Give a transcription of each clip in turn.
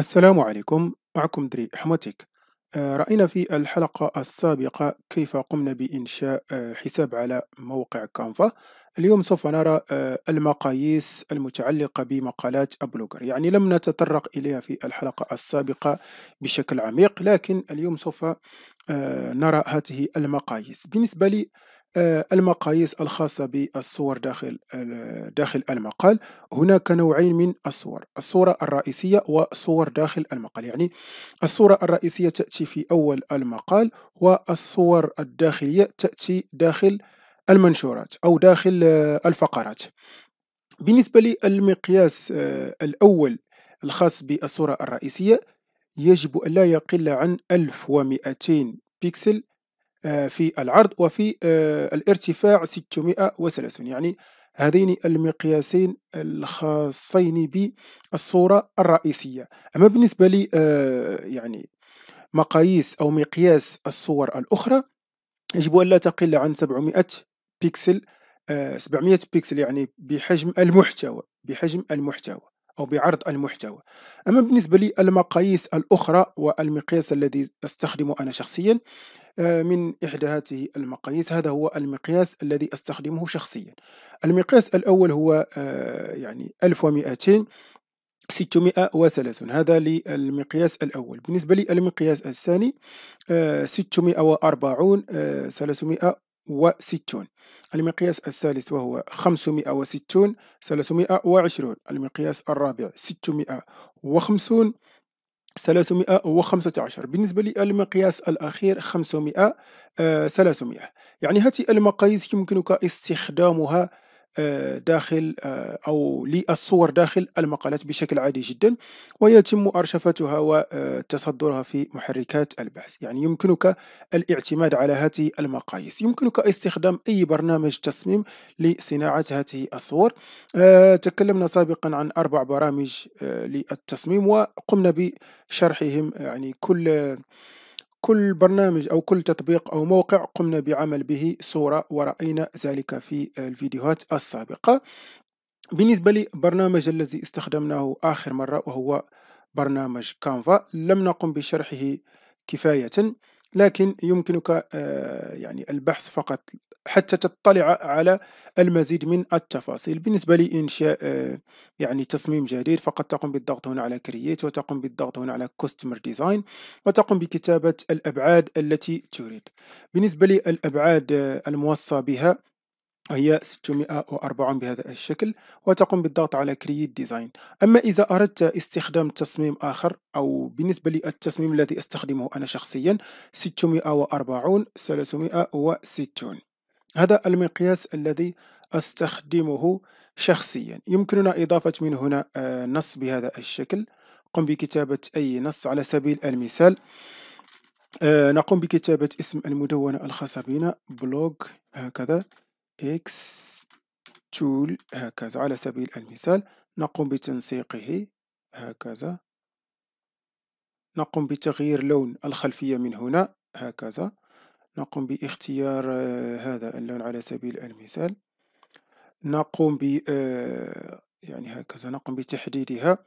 السلام عليكم معكم دري حموتيك آه، رأينا في الحلقة السابقة كيف قمنا بإنشاء آه، حساب على موقع كانفا اليوم سوف نرى آه، المقاييس المتعلقة بمقالات أبلوجر يعني لم نتطرق إليها في الحلقة السابقة بشكل عميق لكن اليوم سوف نرى هذه المقاييس بالنسبة لي آه، المقاييس الخاصة بالصور داخل داخل المقال هناك نوعين من الصور الصورة الرئيسية وصور داخل المقال يعني الصورة الرئيسية تأتي في أول المقال والصور الداخلية تأتي داخل المنشورات أو داخل آه، الفقرات بالنسبة للمقياس آه، الأول الخاص بالصورة الرئيسية يجب أن لا يقل عن 1200 بيكسل آه، في العرض وفي آه، الارتفاع 630 يعني هذين المقياسين الخاصين بالصورة الرئيسية أما بالنسبة لي آه، يعني مقاييس أو مقياس الصور الأخرى يجب أن لا تقل عن 700 بيكسل 700 بيكسل يعني بحجم المحتوى بحجم المحتوى أو بعرض المحتوى أما بالنسبة لي المقاييس الأخرى والمقياس الذي أستخدمه أنا شخصيا آه، من إحدى هذه المقاييس هذا هو المقياس الذي أستخدمه شخصيا المقياس الأول هو آه، يعني 1200 630 هذا للمقياس الأول بالنسبة لي المقياس الثاني 640 آه، 360 المقياس الثالث وهو 560 320 المقياس الرابع 650 315 بالنسبة للمقياس الأخير 500 300 آه، يعني هذه المقاييس يمكنك استخدامها آه، داخل آه، أو للصور داخل المقالات بشكل عادي جدا ويتم أرشفتها وتصدرها آه، في محركات البحث يعني يمكنك الاعتماد على هذه المقاييس يمكنك استخدام أي برنامج تصميم لصناعة هذه الصور تكلمنا سابقا عن أربع برامج للتصميم وقمنا بشرحهم يعني كل كل برنامج أو كل تطبيق أو موقع قمنا بعمل به صورة ورأينا ذلك في الفيديوهات السابقة بالنسبة للبرنامج الذي استخدمناه آخر مرة وهو برنامج كانفا لم نقم بشرحه كفاية لكن يمكنك آه، يعني البحث فقط حتى تطلع على المزيد من التفاصيل بالنسبة لإنشاء آه، يعني تصميم جديد فقط تقوم بالضغط هنا على كرييت وتقوم بالضغط هنا على كوستمر ديزاين وتقوم بكتابة الأبعاد التي تريد بالنسبة للأبعاد آه، الموصى بها هي 640 بهذا الشكل وتقوم بالضغط على كرييت ديزاين أما إذا أردت استخدام تصميم آخر أو بالنسبة للتصميم الذي أستخدمه أنا شخصيا 640 360 هذا المقياس الذي أستخدمه شخصيا يمكننا إضافة من هنا آه، نص بهذا الشكل قم بكتابة أي نص على سبيل المثال آه، نقوم بكتابة اسم المدونة الخاصة بنا بلوغ هكذا إكس تول هكذا على سبيل المثال نقوم بتنسيقه هكذا نقوم بتغيير لون الخلفية من هنا هكذا نقوم باختيار هذا اللون على سبيل المثال نقوم ب يعني هكذا نقوم بتحديدها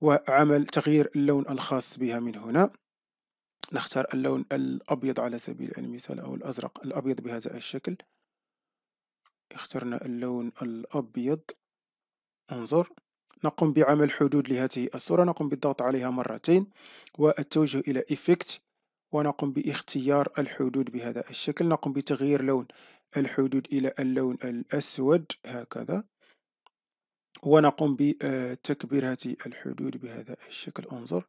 وعمل تغيير اللون الخاص بها من هنا نختار اللون الأبيض على سبيل المثال أو الأزرق الأبيض بهذا الشكل اخترنا اللون الأبيض انظر نقوم بعمل حدود لهذه الصورة نقوم بالضغط عليها مرتين والتوجه إلى إفكت ونقوم باختيار الحدود بهذا الشكل نقوم بتغيير لون الحدود إلى اللون الأسود هكذا ونقوم بتكبير هذه الحدود بهذا الشكل انظر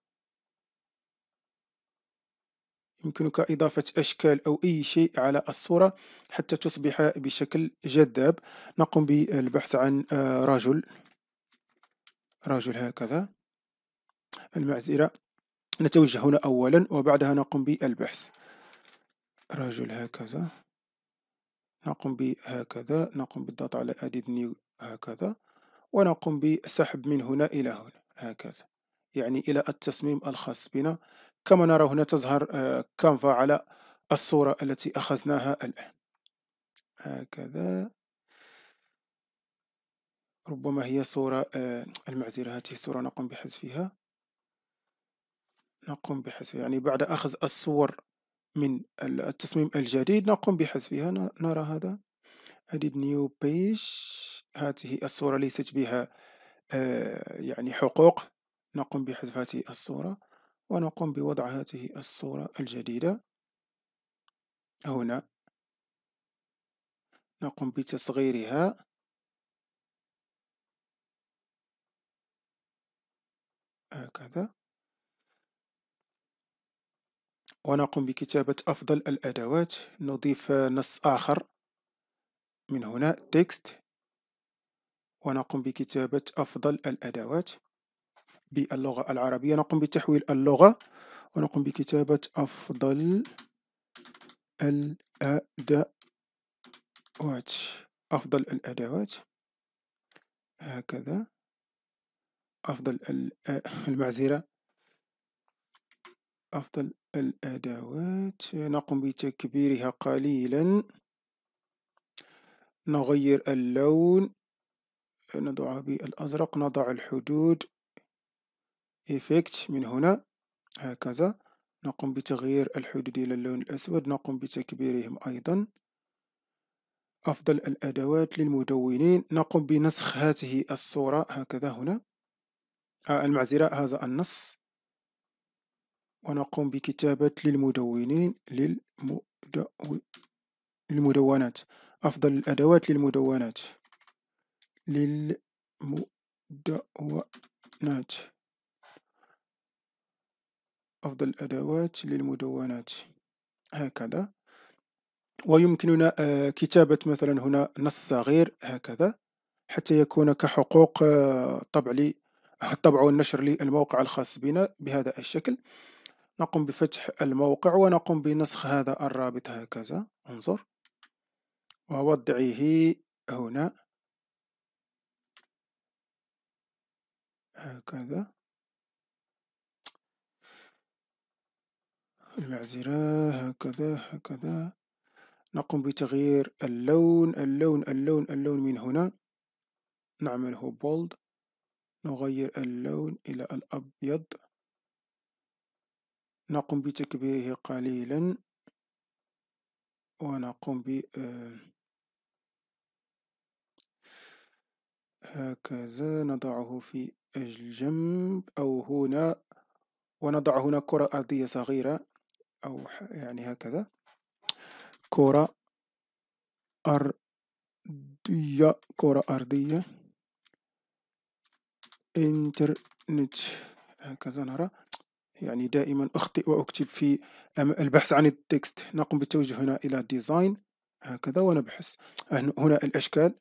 يمكنك إضافة أشكال أو أي شيء على الصورة حتى تصبح بشكل جذاب نقوم بالبحث عن آه، رجل رجل هكذا المعزرة نتوجه هنا أولا وبعدها نقوم بالبحث رجل هكذا نقوم بهكذا نقوم بالضغط على أديد نيو هكذا ونقوم بسحب من هنا إلى هنا هكذا يعني إلى التصميم الخاص بنا كما نرى هنا تظهر آه، كانفا على الصورة التي أخذناها الآن هكذا ربما هي صورة آه، المعزرة هذه الصورة نقوم بحذفها نقوم بحذفها يعني بعد أخذ الصور من التصميم الجديد نقوم بحذفها نرى هذا edit new page هذه الصورة ليست بها آه، يعني حقوق نقوم بحذف هذه الصورة ونقوم بوضع هذه الصورة الجديدة هنا نقوم بتصغيرها هكذا ونقوم بكتابة أفضل الأدوات نضيف نص آخر من هنا تكست ونقوم بكتابة أفضل الأدوات باللغة العربية نقوم بتحويل اللغة ونقوم بكتابة أفضل الأدوات أفضل الأدوات هكذا أفضل المعزرة أفضل الأدوات نقوم بتكبيرها قليلا نغير اللون نضعها بالأزرق نضع الحدود إيفيكت من هنا هكذا نقوم بتغيير الحدود إلى اللون الأسود نقوم بتكبيرهم أيضا أفضل الأدوات للمدونين نقوم بنسخ هذه الصورة هكذا هنا آه المعزرة هذا النص ونقوم بكتابة للمدونين للمدو... للمدونات أفضل الأدوات للمدونات للمدونات أفضل الأدوات للمدونات هكذا ويمكننا آه، كتابة مثلا هنا نص صغير هكذا حتى يكون كحقوق آه، طبع لي الطبع والنشر للموقع الخاص بنا بهذا الشكل نقوم بفتح الموقع ونقوم بنسخ هذا الرابط هكذا انظر ووضعه هنا هكذا العزراء هكذا هكذا نقوم بتغيير اللون اللون اللون اللون من هنا نعمله بولد نغير اللون إلى الأبيض نقوم بتكبيره قليلا ونقوم ب هكذا نضعه في الجنب أو هنا ونضع هنا كرة أرضية صغيرة أو يعني هكذا كرة أرضية كرة أرضية إنترنت هكذا نرى يعني دائما أخطئ وأكتب في البحث عن التكست نقوم بالتوجه هنا إلى ديزاين هكذا ونبحث هنا الأشكال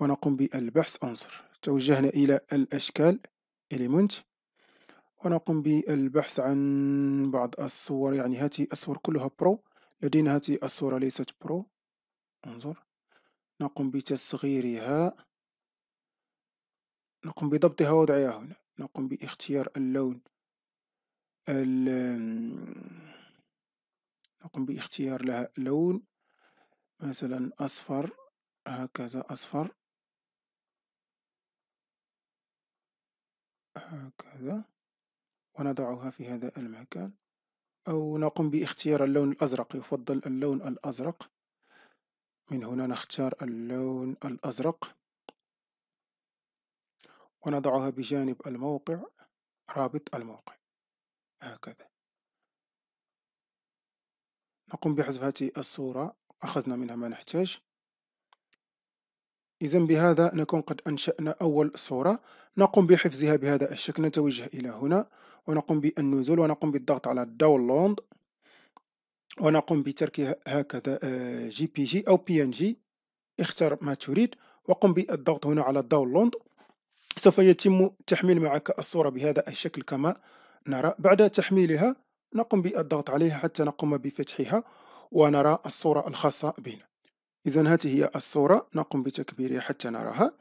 ونقوم بالبحث انظر توجهنا إلى الأشكال element ونقوم بالبحث عن بعض الصور يعني هذه الصور كلها برو لدينا هذه الصورة ليست برو انظر نقوم بتصغيرها نقوم بضبطها ووضعها هنا نقوم باختيار اللون ال... نقوم باختيار لها لون مثلا أصفر هكذا أصفر هكذا ونضعها في هذا المكان أو نقوم باختيار اللون الأزرق يفضل اللون الأزرق من هنا نختار اللون الأزرق ونضعها بجانب الموقع رابط الموقع هكذا نقوم بحذف هذه الصورة أخذنا منها ما نحتاج إذا بهذا نكون قد أنشأنا أول صورة نقوم بحفظها بهذا الشكل نتوجه إلى هنا ونقوم بالنزول ونقوم بالضغط على داونلود ونقوم بترك هكذا آه، جي بي جي أو بي إن جي اختر ما تريد وقم بالضغط هنا على داونلود سوف يتم تحميل معك الصورة بهذا الشكل كما نرى بعد تحميلها نقوم بالضغط عليها حتى نقوم بفتحها ونرى الصورة الخاصة بنا إذا هذه هي الصورة نقوم بتكبيرها حتى نراها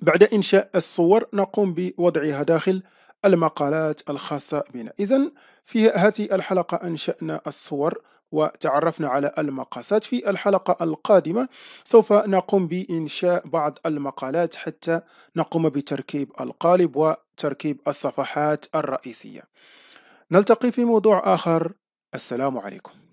بعد إنشاء الصور نقوم بوضعها داخل المقالات الخاصة بنا إذا في هذه الحلقة أنشأنا الصور وتعرفنا على المقاسات في الحلقة القادمة سوف نقوم بإنشاء بعض المقالات حتى نقوم بتركيب القالب وتركيب الصفحات الرئيسية نلتقي في موضوع آخر السلام عليكم